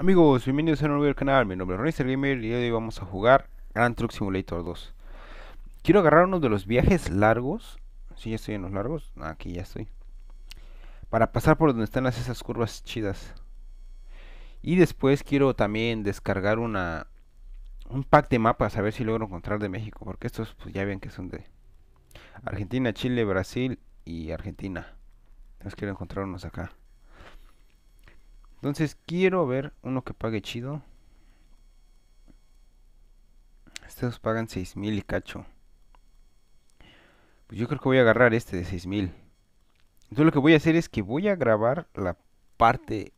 Amigos, bienvenidos a un nuevo canal, mi nombre es Ronnie Gamer y hoy vamos a jugar Grand Truck Simulator 2 Quiero agarrar uno de los viajes largos Si ¿Sí, ya estoy en los largos, ah, aquí ya estoy Para pasar por donde están las, esas curvas chidas Y después quiero también descargar una un pack de mapas a ver si logro encontrar de México Porque estos pues, ya ven que son de Argentina, Chile, Brasil y Argentina Entonces quiero encontrar unos acá entonces quiero ver uno que pague chido. Estos pagan 6000 y cacho. Pues yo creo que voy a agarrar este de 6000. Entonces lo que voy a hacer es que voy a grabar la parte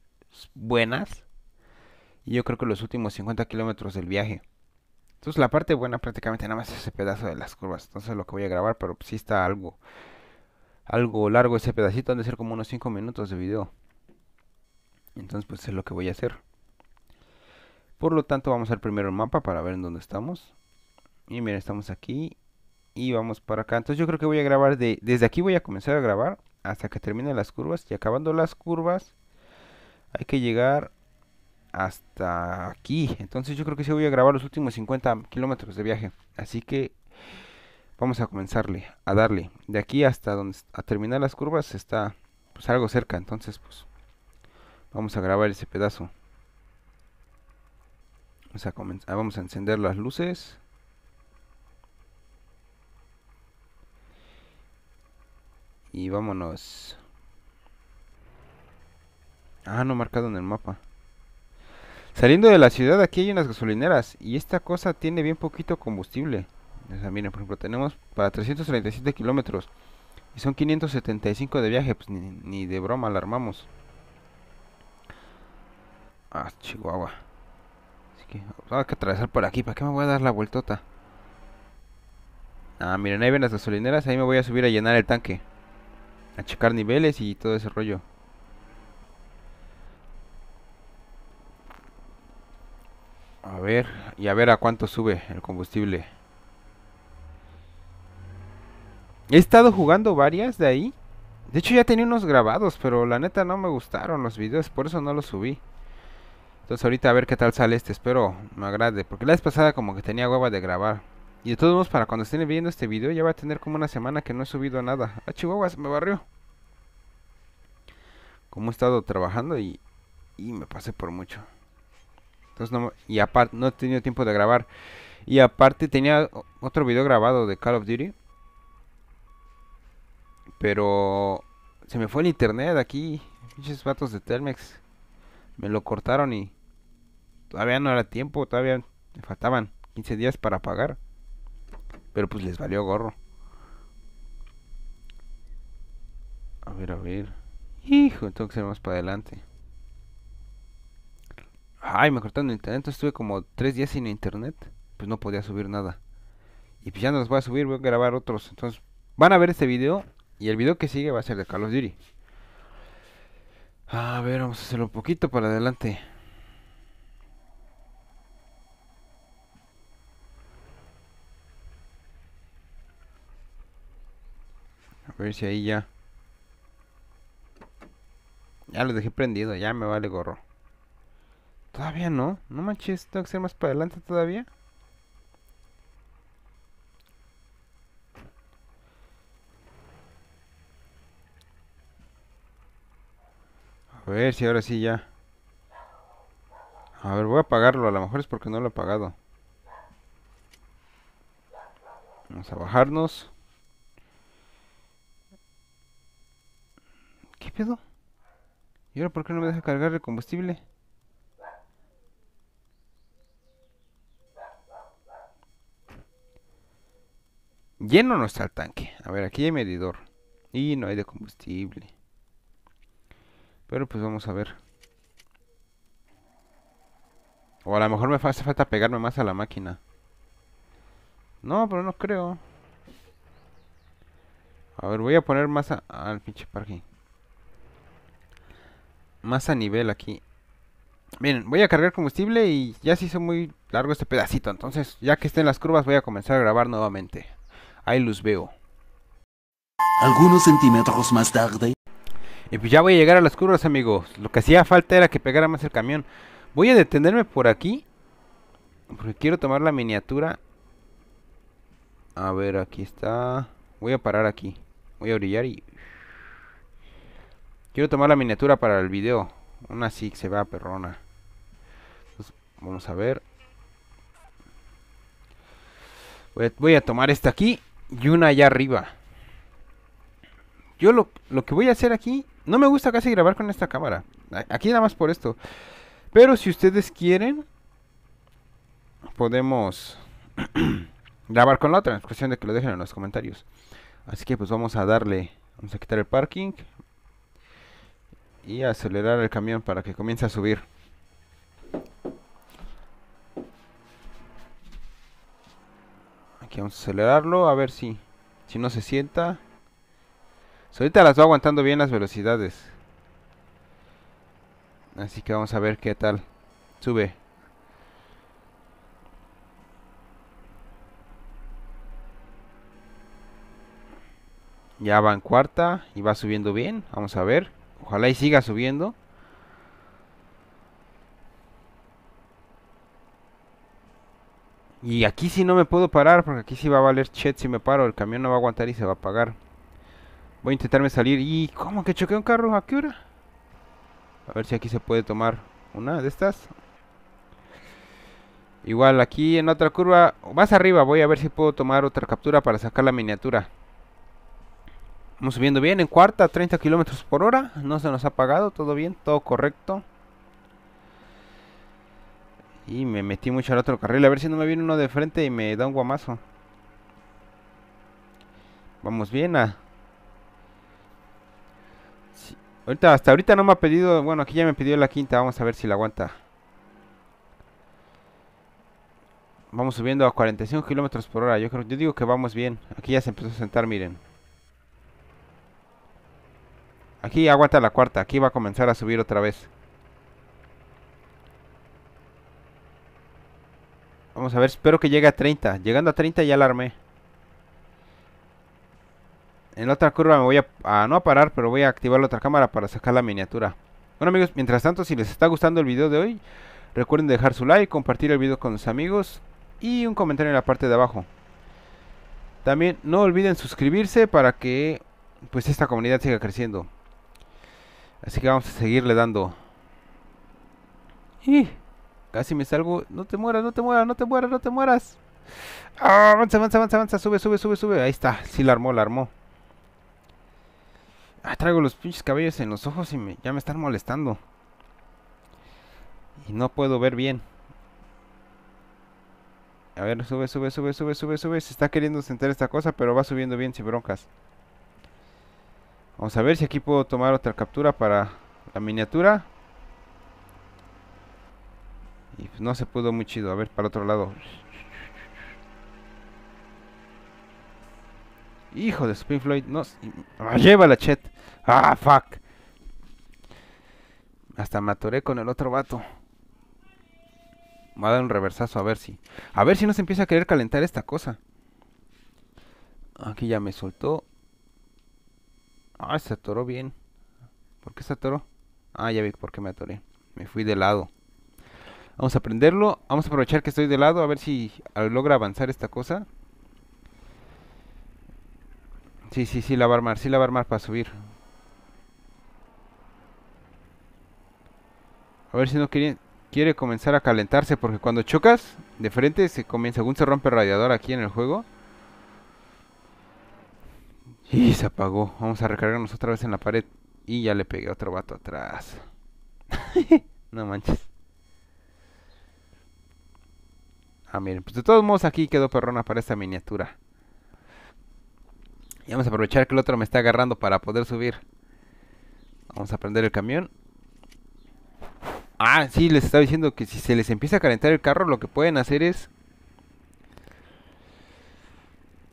buenas. Y yo creo que los últimos 50 kilómetros del viaje. Entonces la parte buena prácticamente nada más es ese pedazo de las curvas. Entonces lo que voy a grabar, pero si está algo, algo largo ese pedacito. Han de ser como unos 5 minutos de video. Entonces pues es lo que voy a hacer. Por lo tanto vamos al primero el mapa para ver en dónde estamos. Y miren, estamos aquí y vamos para acá. Entonces yo creo que voy a grabar de, desde aquí voy a comenzar a grabar hasta que terminen las curvas. Y acabando las curvas hay que llegar hasta aquí. Entonces yo creo que sí voy a grabar los últimos 50 kilómetros de viaje. Así que vamos a comenzarle, a darle. De aquí hasta donde a terminar las curvas está pues algo cerca. Entonces pues Vamos a grabar ese pedazo. Vamos a, ah, vamos a encender las luces. Y vámonos. Ah, no marcado en el mapa. Saliendo de la ciudad, aquí hay unas gasolineras. Y esta cosa tiene bien poquito combustible. miren, por ejemplo, tenemos para 337 kilómetros. Y son 575 de viaje. Pues ni, ni de broma alarmamos. armamos. Ah, Chihuahua. Así que tengo que atravesar por aquí. ¿Para qué me voy a dar la vueltota? Ah, miren, ahí ven las gasolineras. Ahí me voy a subir a llenar el tanque. A checar niveles y todo ese rollo. A ver, y a ver a cuánto sube el combustible. He estado jugando varias de ahí. De hecho ya tenía unos grabados, pero la neta no me gustaron los videos, por eso no los subí. Entonces ahorita a ver qué tal sale este, espero me agrade. Porque la vez pasada como que tenía hueva de grabar. Y de todos modos, para cuando estén viendo este video ya va a tener como una semana que no he subido nada. Ah, Chihuahua, se me barrió. Como he estado trabajando y, y me pasé por mucho. Entonces no, y aparte, no he tenido tiempo de grabar. Y aparte tenía otro video grabado de Call of Duty. Pero se me fue el internet aquí. Pinches vatos de Telmex me lo cortaron y todavía no era tiempo, todavía me faltaban 15 días para pagar. Pero pues les valió gorro. A ver, a ver. Hijo, tengo que ser más para adelante. Ay, me cortaron el internet, estuve como 3 días sin internet. Pues no podía subir nada. Y pues ya no los voy a subir, voy a grabar otros. Entonces, van a ver este video y el video que sigue va a ser de Carlos Duty. Ah, a ver, vamos a hacerlo un poquito para adelante. A ver si ahí ya... Ya lo dejé prendido, ya me vale gorro. Todavía no, no manches, tengo que ser más para adelante todavía. A ver si ahora sí ya. A ver, voy a apagarlo. A lo mejor es porque no lo he apagado. Vamos a bajarnos. ¿Qué pedo? ¿Y ahora por qué no me deja cargar el combustible? Lleno no está el tanque. A ver, aquí hay medidor. Y no hay de combustible. Pero pues vamos a ver. O a lo mejor me hace falta pegarme más a la máquina. No, pero no creo. A ver, voy a poner más al pinche parque. Más a nivel aquí. Bien, voy a cargar combustible y ya se hizo muy largo este pedacito. Entonces, ya que estén las curvas, voy a comenzar a grabar nuevamente. Ahí los veo. Algunos centímetros más tarde. Y pues ya voy a llegar a las curvas, amigos. Lo que hacía falta era que pegara más el camión. Voy a detenerme por aquí. Porque quiero tomar la miniatura. A ver, aquí está. Voy a parar aquí. Voy a brillar y... Quiero tomar la miniatura para el video. Una así que se va perrona. Entonces, pues, vamos a ver. voy a tomar esta aquí y una allá arriba. Yo lo, que voy a hacer aquí, no me gusta casi grabar con esta cámara. Aquí nada más por esto. Pero si ustedes quieren, podemos grabar con la otra. Es cuestión de que lo dejen en los comentarios. Así que pues vamos a darle, vamos a quitar el parking. Y acelerar el camión para que comience a subir. Aquí vamos a acelerarlo, a ver si, si no se sienta ahorita las va aguantando bien las velocidades. Así que vamos a ver qué tal. Sube. Ya va en cuarta y va subiendo bien. Vamos a ver. Ojalá y siga subiendo. Y aquí sí no me puedo parar porque aquí sí va a valer chet si me paro. El camión no va a aguantar y se va a apagar. Voy a intentarme salir. ¿Y cómo que choqué un carro? ¿A qué hora? A ver si aquí se puede tomar una de estas. Igual aquí en otra curva, más arriba, voy a ver si puedo tomar otra captura para sacar la miniatura. Vamos subiendo bien, en cuarta, 30 kilómetros por hora. No se nos ha apagado, todo bien, todo correcto. Y me metí mucho al otro carril, a ver si no me viene uno de frente y me da un guamazo. Vamos bien a hasta ahorita no me ha pedido. Bueno, aquí ya me pidió la quinta. Vamos a ver si la aguanta. Vamos subiendo a 45 kilómetros por hora. Yo creo, yo digo que vamos bien. Aquí ya se empezó a sentar, miren. Aquí aguanta la cuarta. Aquí va a comenzar a subir otra vez. Vamos a ver, espero que llegue a 30. Llegando a 30 ya la armé en la otra curva me voy a, no a parar, pero voy a activar la otra cámara para sacar la miniatura. Bueno amigos, mientras tanto, si les está gustando el video de hoy, recuerden dejar su like, compartir el video con sus amigos y un comentario en la parte de abajo. También no olviden suscribirse para que pues esta comunidad siga creciendo. Así que vamos a seguirle dando. ¡Y! Casi me salgo. No te mueras, no te mueras, no te mueras, no te mueras. Ah, avanza, avanza, avanza, avanza. Sube, sube, sube, sube. Ahí está. Sí la armó, la armó. Ah, traigo los pinches cabellos en los ojos y ya me están molestando. Y no puedo ver bien. A ver, sube, sube, sube, sube, sube, sube. Se está queriendo sentar esta cosa, pero va subiendo bien sin broncas. Vamos a ver si aquí puedo tomar otra captura para la miniatura. Y pues, no se pudo muy chido. A ver, para otro lado. Hijo de Spin Floyd, no. Ah, lleva la chat. Ah, fuck. Hasta me atoré con el otro vato. va a dar un reversazo a ver si. A ver si no se empieza a querer calentar esta cosa. Aquí ya me soltó. Ah, se atoró bien. ¿Por qué se atoró? Ah, ya vi por qué me atoré. Me fui de lado. Vamos a prenderlo. Vamos a aprovechar que estoy de lado. A ver si ah, logra avanzar esta cosa. Sí, sí, sí lavar va a sí la va a armar para subir. A ver si no quiere, quiere comenzar a calentarse porque cuando chocas de frente se comienza, según se rompe el radiador aquí en el juego. Y se apagó. Vamos a recargarnos otra vez en la pared. Y ya le pegué otro vato atrás. no manches. Ah, miren, pues de todos modos aquí quedó perrona para esta miniatura. Y vamos a aprovechar que el otro me está agarrando para poder subir. Vamos a prender el camión. Ah, sí, les estaba diciendo que si se les empieza a calentar el carro, lo que pueden hacer es...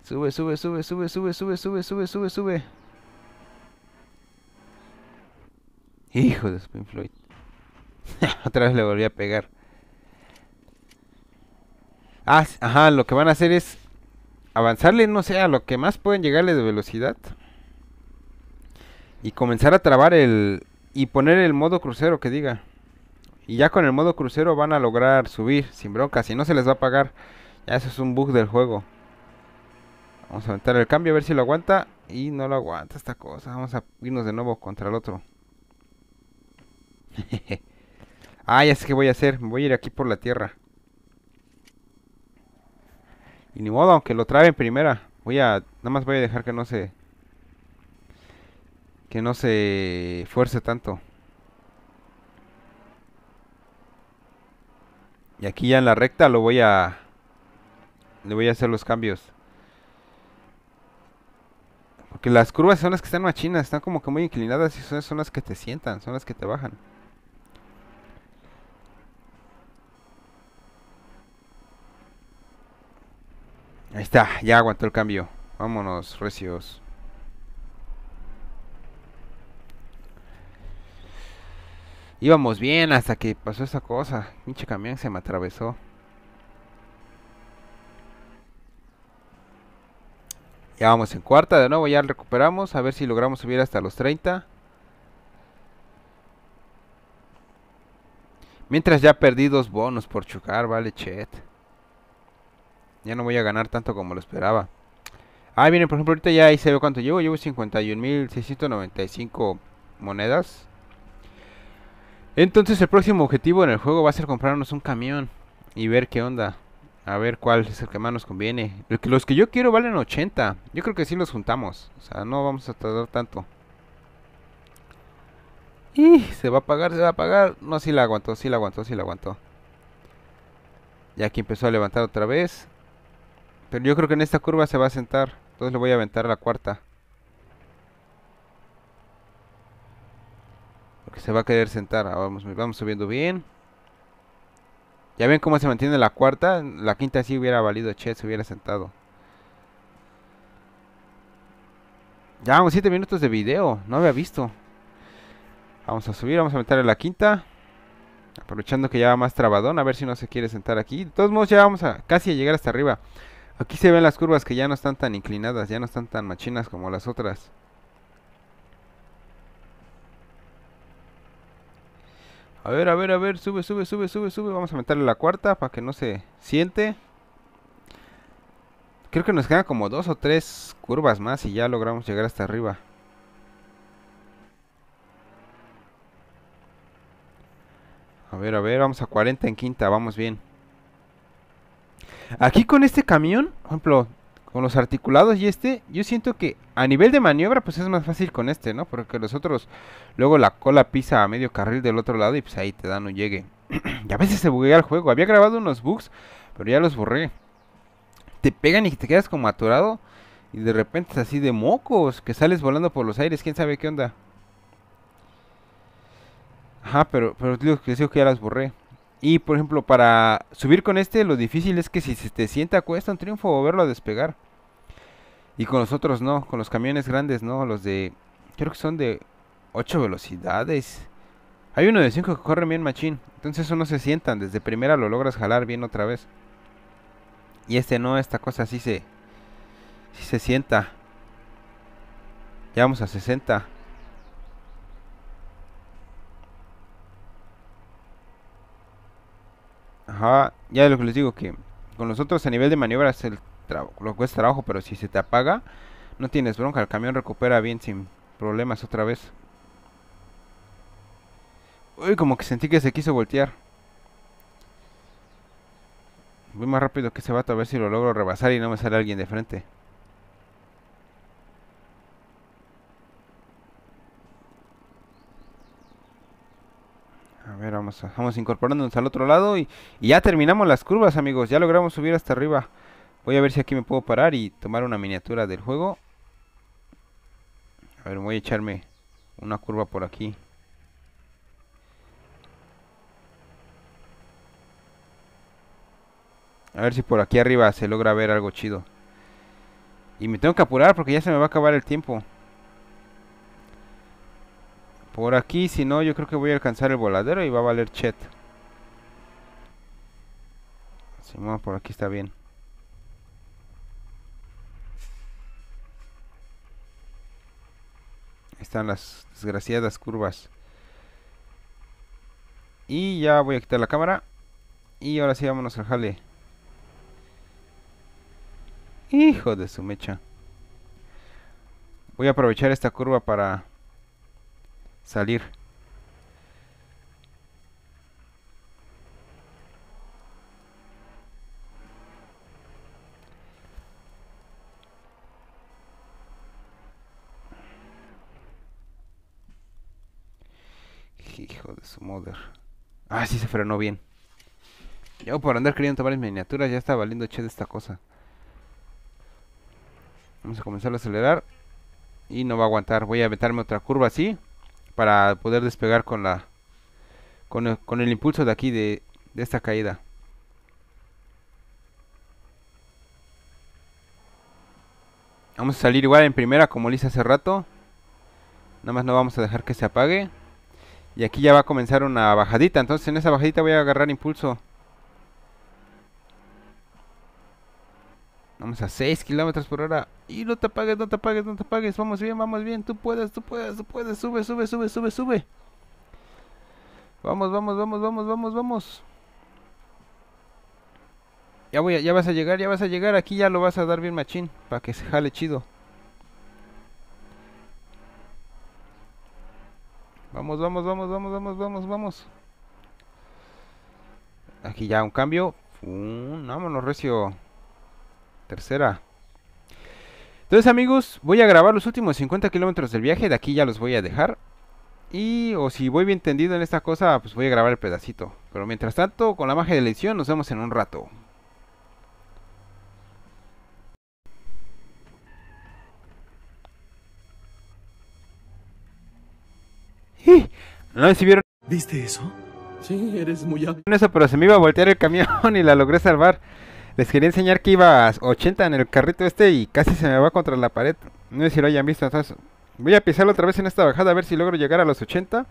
Sube, sube, sube, sube, sube, sube, sube, sube, sube, sube. Hijo de Spin Floyd. Otra vez le volví a pegar. Ah, ajá, lo que van a hacer es avanzarle, no sé, a lo que más pueden llegarle de velocidad. Y comenzar a trabar el... Y poner el modo crucero que diga. Y ya con el modo crucero van a lograr subir sin broncas. Si no se les va a pagar. Ya eso es un bug del juego. Vamos a aumentar el cambio a ver si lo aguanta. Y no lo aguanta esta cosa. Vamos a irnos de nuevo contra el otro. ah, ya sé qué voy a hacer. voy a ir aquí por la tierra. Y ni modo, aunque lo trae en primera. Voy a... Nada más voy a dejar que no se... Que no se fuerce tanto. Y aquí ya en la recta lo voy a... Le voy a hacer los cambios. Porque las curvas son las que están machinas. Están como que muy inclinadas y son, son las que te sientan. Son las que te bajan. Ahí está, ya aguantó el cambio. Vámonos, recios. Íbamos bien hasta que pasó esa cosa. Pinche camión se me atravesó. Ya vamos en cuarta de nuevo, ya recuperamos. A ver si logramos subir hasta los 30. Mientras ya perdí dos bonos por chocar, vale, chet ya no voy a ganar tanto como lo esperaba. Ah, miren, por ejemplo, ahorita ya ahí se ve cuánto llevo. Llevo 51.695 monedas. Entonces el próximo objetivo en el juego va a ser comprarnos un camión y ver qué onda. A ver cuál es el que más nos conviene. Los que yo quiero valen 80. Yo creo que sí los juntamos. O sea, no vamos a tardar tanto. Y se va a pagar, se va a pagar. No, si la aguantó, sí la aguantó, sí la aguantó. Ya que empezó a levantar otra vez. Pero yo creo que en esta curva se va a sentar. Entonces le voy a aventar la cuarta. Porque se va a querer sentar. Ah, vamos, vamos subiendo bien. Ya ven cómo se mantiene la cuarta. La quinta sí hubiera valido Che, se hubiera sentado. Ya vamos 7 minutos de video. No había visto. Vamos a subir, vamos a a la quinta. Aprovechando que ya va más trabadón, a ver si no se quiere sentar aquí. De todos modos, ya vamos a casi a llegar hasta arriba. Aquí se ven las curvas que ya no están tan inclinadas, ya no están tan machinas como las otras. A ver, a ver, a ver, sube, sube, sube, sube, sube. Vamos a meterle la cuarta para que no se siente. Creo que nos quedan como dos o tres curvas más y ya logramos llegar hasta arriba. A ver, a ver, vamos a 40 en quinta, vamos bien. Aquí con este camión, por ejemplo, con los articulados y este, yo siento que a nivel de maniobra pues es más fácil con este, ¿no? Porque los otros, luego la cola pisa a medio carril del otro lado y pues ahí te dan no llegue. y a veces se buguea el juego. Había grabado unos bugs, pero ya los borré. Te pegan y te quedas como atorado y de repente es así de mocos que sales volando por los aires, quién sabe qué onda. Ajá, pero, pero les digo que ya las borré. Y por ejemplo, para subir con este, lo difícil es que si se te sienta cuesta un triunfo verlo a despegar. Y con los otros no, con los camiones grandes no, los de. Creo que son de 8 velocidades. Hay uno de 5 que corre bien machín. Entonces eso no se sienta, desde primera lo logras jalar bien otra vez. Y este no, esta cosa sí se. si se sienta. Ya vamos a 60. Ajá, ya lo que les digo que con nosotros a nivel de maniobras el lo cuesta trabajo, pero si se te apaga, no tienes bronca, el camión recupera bien sin problemas otra vez. Uy, como que sentí que se quiso voltear. Voy más rápido que se va a ver si lo logro rebasar y no me sale alguien de frente. vamos, incorporándonos al otro lado y, y ya terminamos las curvas, amigos. Ya logramos subir hasta arriba. Voy a ver si aquí me puedo parar y tomar una miniatura del juego. A ver, voy a echarme una curva por aquí. A ver si por aquí arriba se logra ver algo chido. Y me tengo que apurar porque ya se me va a acabar el tiempo. Por aquí, si no, yo creo que voy a alcanzar el voladero y va a valer chet. no, por aquí está bien. Están las desgraciadas curvas. Y ya voy a quitar la cámara. Y ahora sí, vámonos al jale. Hijo de su mecha. Voy a aprovechar esta curva para salir. Hijo de su mother. Ah, sí se frenó bien. Yo por andar queriendo tomar mis miniaturas ya está valiendo che de esta cosa. Vamos a comenzar a acelerar. Y no va a aguantar. Voy a aventarme otra curva así para poder despegar con la con el, impulso de aquí de, de esta caída. Vamos a salir igual en primera como lo hice hace rato. Nada más no vamos a dejar que se apague. Y aquí ya va a comenzar una bajadita. Entonces en esa bajadita voy a agarrar impulso. Vamos a 6 kilómetros por hora. Y no te apagues, no te apagues, no te apagues. Vamos bien, vamos bien. Tú puedes, tú puedes, tú puedes. Sube, sube, sube, sube, sube. Vamos, vamos, vamos, vamos, vamos, vamos. Ya voy, ya vas a llegar, ya vas a llegar. Aquí ya lo vas a dar bien machín. Para que se jale chido. Vamos, vamos, vamos, vamos, vamos, vamos, vamos. Aquí ya un cambio. Un, vámonos, recio. Tercera. Entonces amigos, voy a grabar los últimos 50 kilómetros del viaje, de aquí ya los voy a dejar. Y o si voy bien tendido en esta cosa, pues voy a grabar el pedacito. Pero mientras tanto, con la magia de la edición, nos vemos en un rato. ¿Y ¿No recibieron? ¿Viste eso? Sí, eres muy hábil. Eso, pero se me iba a voltear el camión y la logré salvar. Les quería enseñar que iba a 80 en el carrito este y casi se me va contra la pared. No sé si lo hayan visto, entonces voy a pisarlo otra vez en esta bajada a ver si logro llegar a los 80.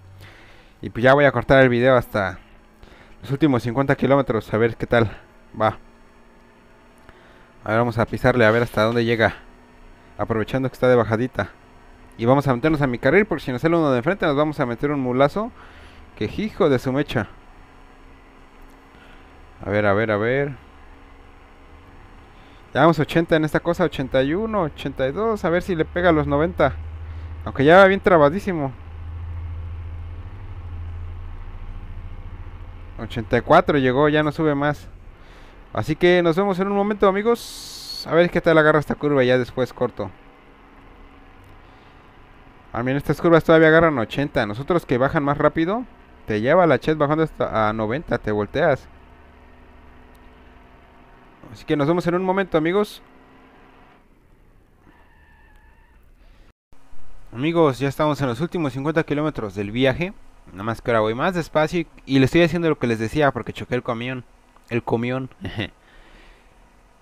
Y pues ya voy a cortar el video hasta los últimos 50 kilómetros a ver qué tal va. A ver, vamos a pisarle a ver hasta dónde llega. Aprovechando que está de bajadita. Y vamos a meternos a mi carril porque si nos sale uno de enfrente nos vamos a meter un mulazo. Que hijo de su mecha. A ver, a ver, a ver. Llevamos 80 en esta cosa, 81, 82, a ver si le pega los 90. Aunque ya va bien trabadísimo. 84 llegó, ya no sube más. Así que nos vemos en un momento, amigos. A ver qué tal agarra esta curva ya después corto. A mí en estas curvas todavía agarran 80. Nosotros que bajan más rápido, te lleva la chat bajando hasta a 90, te volteas. Así que nos vemos en un momento, amigos. Amigos, ya estamos en los últimos 50 kilómetros del viaje. Nada más que ahora voy más despacio y, le estoy haciendo lo que les decía porque choqué el camión. El camión.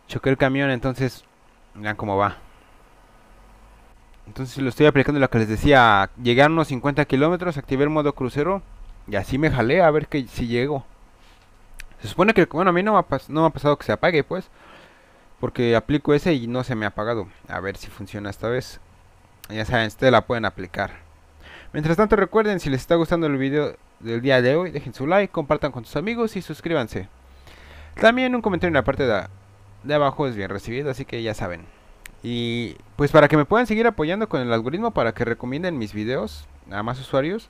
choqué el camión, entonces vean cómo va. Entonces lo estoy aplicando lo que les decía. Llegar unos 50 kilómetros, activé el modo crucero y así me jalé a ver que si llego. Se supone que, bueno, a mí no me ha, no ha pasado que se apague, pues. Porque aplico ese y no se me ha apagado. A ver si funciona esta vez. Ya saben, ustedes la pueden aplicar. Mientras tanto, recuerden, si les está gustando el video del día de hoy, dejen su like, compartan con sus amigos y suscríbanse. También un comentario en la parte de, de abajo es bien recibido, así que ya saben. Y pues para que me puedan seguir apoyando con el algoritmo, para que recomienden mis videos a más usuarios,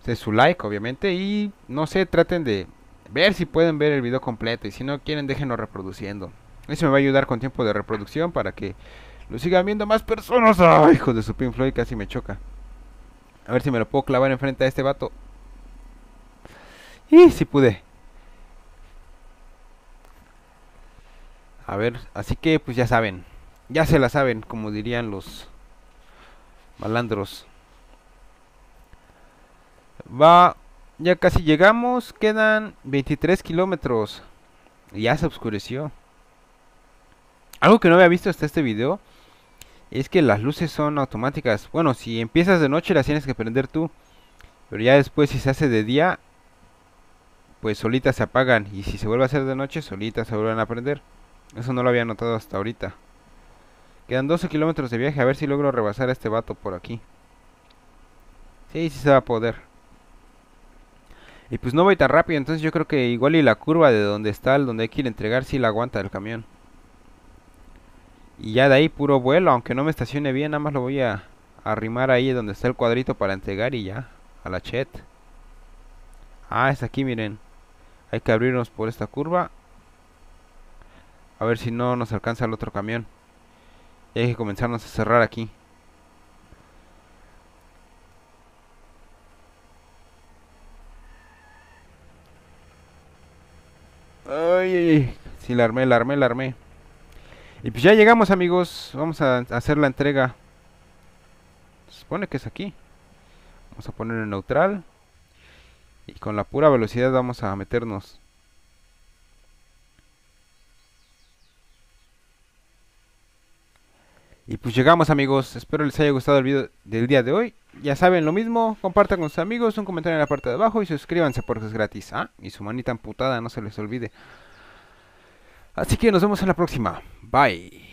de pues, su like obviamente y no sé, traten de ver si pueden ver el video completo y si no quieren déjenlo reproduciendo. Eso me va a ayudar con tiempo de reproducción para que lo sigan viendo más personas. ¡Ay, hijo de su Pink Floyd! Casi me choca. A ver si me lo puedo clavar enfrente a este vato. Y si pude. A ver, así que pues ya saben. Ya se la saben, como dirían los malandros. Va ya casi llegamos, quedan 23 kilómetros. Ya se oscureció. Algo que no había visto hasta este video es que las luces son automáticas. Bueno, si empiezas de noche las tienes que prender tú. Pero ya después si se hace de día, pues solitas se apagan. Y si se vuelve a hacer de noche, solitas se vuelven a prender. Eso no lo había notado hasta ahorita. Quedan 12 kilómetros de viaje, a ver si logro rebasar a este vato por aquí. Sí, sí se va a poder. Y pues no voy tan rápido, entonces yo creo que igual y la curva de donde está, el donde hay que ir a entregar, si la aguanta el camión. Y ya de ahí puro vuelo, aunque no me estacione bien, nada más lo voy a arrimar ahí donde está el cuadrito para entregar y ya, a la chet. Ah, es aquí, miren. Hay que abrirnos por esta curva. A ver si no nos alcanza el otro camión. Y hay que comenzarnos a cerrar aquí. Ay, sí, la armé, la armé, la armé. Y pues ya llegamos, amigos. Vamos a hacer la entrega. Se supone que es aquí. Vamos a poner en neutral. Y con la pura velocidad vamos a meternos. Y pues llegamos amigos, espero les haya gustado el video del día de hoy. Ya saben lo mismo, compartan con sus amigos, un comentario en la parte de abajo y suscríbanse porque es gratis. Ah, y su manita amputada, no se les olvide. Así que nos vemos en la próxima. Bye.